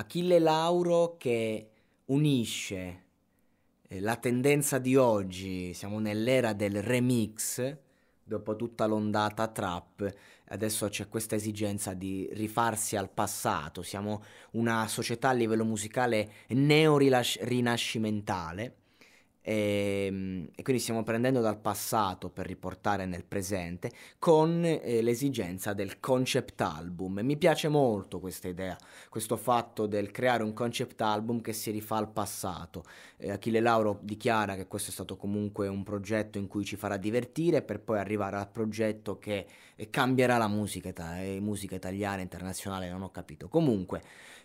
Achille Lauro che unisce eh, la tendenza di oggi, siamo nell'era del remix, dopo tutta l'ondata trap, adesso c'è questa esigenza di rifarsi al passato, siamo una società a livello musicale neorinascimentale e, ehm, e, quindi stiamo prendendo dal passato per riportare nel presente con eh, l'esigenza del concept album. Mi piace molto questa idea, questo fatto del creare un concept album che si rifà al passato. Eh, Achille Lauro dichiara che questo è stato comunque un progetto in cui ci farà divertire per poi arrivare al progetto che eh, cambierà la musica, eh, musica italiana, internazionale, non ho capito. Comunque,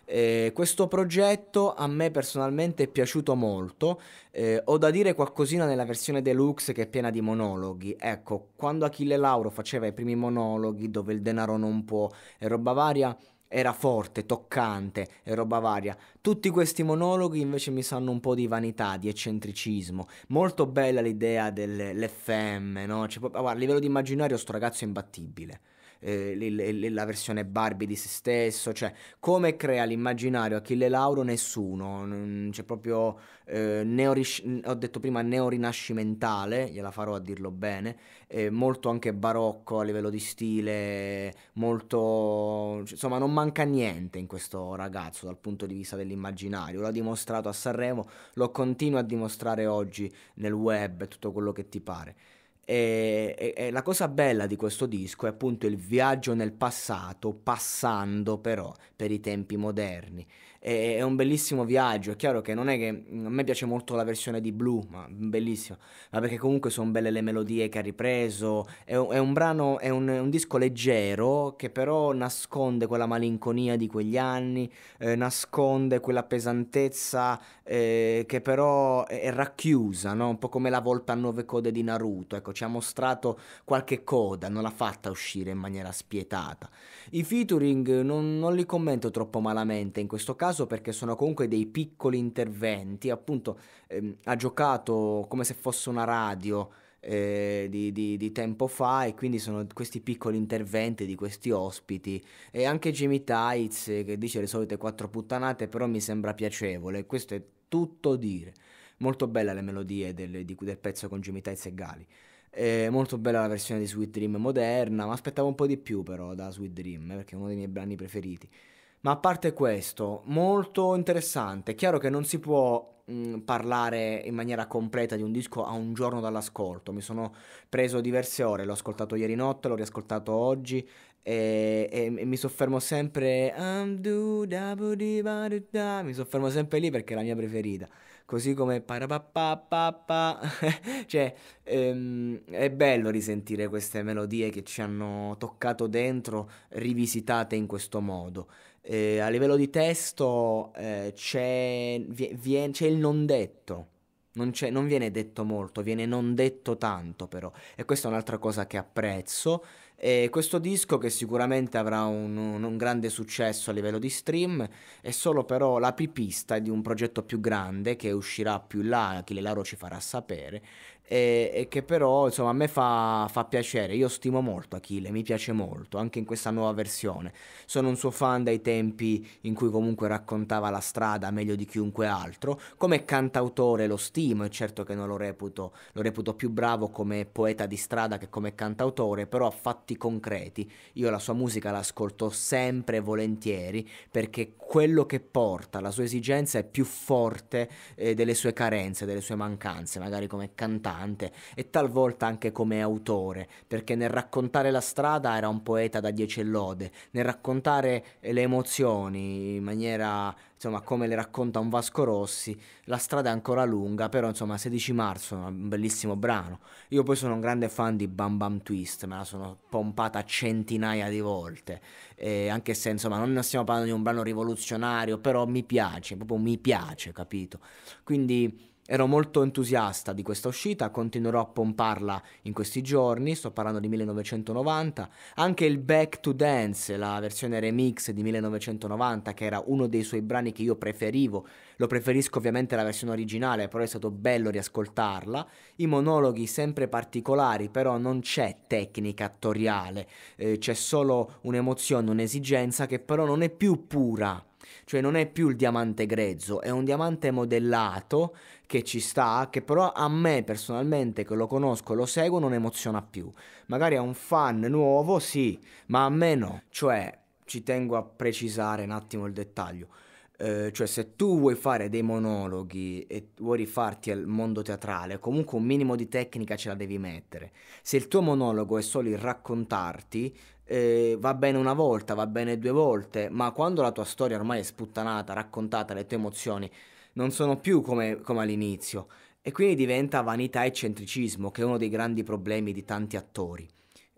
eh, questo progetto a me personalmente è piaciuto molto. Eh, ho da da dire qualcosina nella versione deluxe che è piena di monologhi. Ecco, quando Achille Lauro faceva i primi monologhi dove il denaro non può e roba varia, era forte, toccante e roba varia. Tutti questi monologhi invece mi sanno un po' di vanità, di eccentricismo. Molto bella l'idea dell'FM, no? Cioè, a livello di immaginario sto ragazzo è imbattibile eh, la versione Barbie di se stesso, cioè come crea l'immaginario Achille Lauro nessuno, c'è proprio eh, neoris- ho detto prima neorinascimentale, gliela farò a dirlo bene, eh, molto anche barocco a livello di stile, molto insomma non manca niente in questo ragazzo dal punto di vista dell'immaginario, l'ha dimostrato a Sanremo, lo continua a dimostrare oggi nel web, tutto quello che ti pare. E, e, e, la cosa bella di questo disco è appunto il viaggio nel passato, passando però per i tempi moderni è, un bellissimo viaggio. È chiaro che non è che a me piace molto la versione di Blue, ma bellissimo. ma perché comunque sono belle le melodie che ha ripreso. È, un, è un brano, è un, è un, disco leggero che però nasconde quella malinconia di quegli anni, eh, nasconde quella pesantezza eh, che però è racchiusa, no? un po' come la volta a nove code di Naruto. Ecco, ci ha mostrato qualche coda, non l'ha fatta uscire in maniera spietata. I featuring non, non li commento troppo malamente in questo caso caso perché sono comunque dei piccoli interventi, appunto ehm, ha giocato come se fosse una radio eh, di, di, di, tempo fa e quindi sono questi piccoli interventi di questi ospiti e anche Jimmy Tights che dice le solite quattro puttanate però mi sembra piacevole, questo è tutto dire. Molto bella le melodie del, di, del pezzo con Jimmy Tights e Gali. Eh, molto bella la versione di Sweet Dream moderna, ma aspettavo un po' di più però da Sweet Dream, eh, perché è uno dei miei brani preferiti. Ma a parte questo, molto interessante, è chiaro che non si può mh, mm, parlare in maniera completa di un disco a un giorno dall'ascolto, mi sono preso diverse ore, l'ho ascoltato ieri notte, l'ho riascoltato oggi e, e, e mi soffermo sempre mi soffermo sempre lì perché è la mia preferita così come cioè ehm, è bello risentire queste melodie che ci hanno toccato dentro rivisitate in questo modo eh, a livello di testo eh, c'è, vi, c'è, il non detto. Non, non viene detto molto, viene non detto tanto però. E questa è un'altra cosa che apprezzo. E questo disco che sicuramente avrà un, un, un, grande successo a livello di stream è solo però la pipista di un progetto più grande che uscirà più là, Achille Laro ci farà sapere e, e che però insomma a me fa, fa, piacere, io stimo molto Achille, mi piace molto anche in questa nuova versione, sono un suo fan dai tempi in cui comunque raccontava la strada meglio di chiunque altro, come cantautore lo stimo è certo che non lo reputo, lo reputo più bravo come poeta di strada che come cantautore, però ha fatto fatti concreti. Io la sua musica l'ascolto sempre e volentieri perché quello che porta, la sua esigenza è più forte eh, delle sue carenze, delle sue mancanze, magari come cantante e talvolta anche come autore, perché nel raccontare la strada era un poeta da dieci lode, nel raccontare le emozioni in maniera insomma, come le racconta un Vasco Rossi, la strada è ancora lunga, però insomma 16 marzo è un bellissimo brano. Io poi sono un grande fan di Bam Bam Twist, me la sono pompata centinaia di volte, eh, anche se insomma non stiamo parlando di un brano rivoluzionario, però mi piace, proprio mi piace, capito? Quindi Ero molto entusiasta di questa uscita, continuerò a pomparla in questi giorni, sto parlando di 1990, anche il Back to Dance, la versione remix di 1990 che era uno dei suoi brani che io preferivo, lo preferisco ovviamente la versione originale, però è stato bello riascoltarla, i monologhi sempre particolari, però non c'è tecnica attoriale, eh, c'è solo un'emozione, un'esigenza che però non è più pura cioè non è più il diamante grezzo, è un diamante modellato che ci sta, che però a me personalmente che lo conosco e lo seguo non emoziona più. Magari a un fan nuovo sì, ma a me no. Cioè, ci tengo a precisare un attimo il dettaglio eh, cioè se tu vuoi fare dei monologhi e vuoi rifarti al mondo teatrale, comunque un minimo di tecnica ce la devi mettere. Se il tuo monologo è solo il raccontarti, eh, va bene una volta, va bene due volte, ma quando la tua storia ormai è sputtanata, raccontata, le tue emozioni non sono più come, come all'inizio. E quindi diventa vanità e centricismo, che è uno dei grandi problemi di tanti attori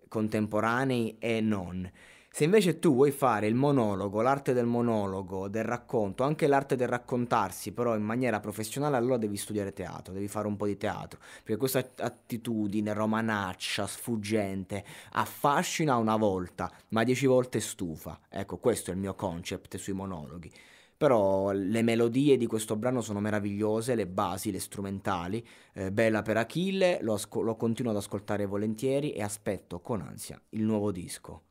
contemporanei e non. Se invece tu vuoi fare il monologo, l'arte del monologo, del racconto, anche l'arte del raccontarsi, però in maniera professionale, allora devi studiare teatro, devi fare un po' di teatro, perché questa attitudine romanaccia, sfuggente, affascina una volta, ma dieci volte stufa. Ecco, questo è il mio concept sui monologhi. Però le melodie di questo brano sono meravigliose, le basi, le strumentali. Eh, bella per Achille, lo, lo continuo ad ascoltare volentieri e aspetto con ansia il nuovo disco.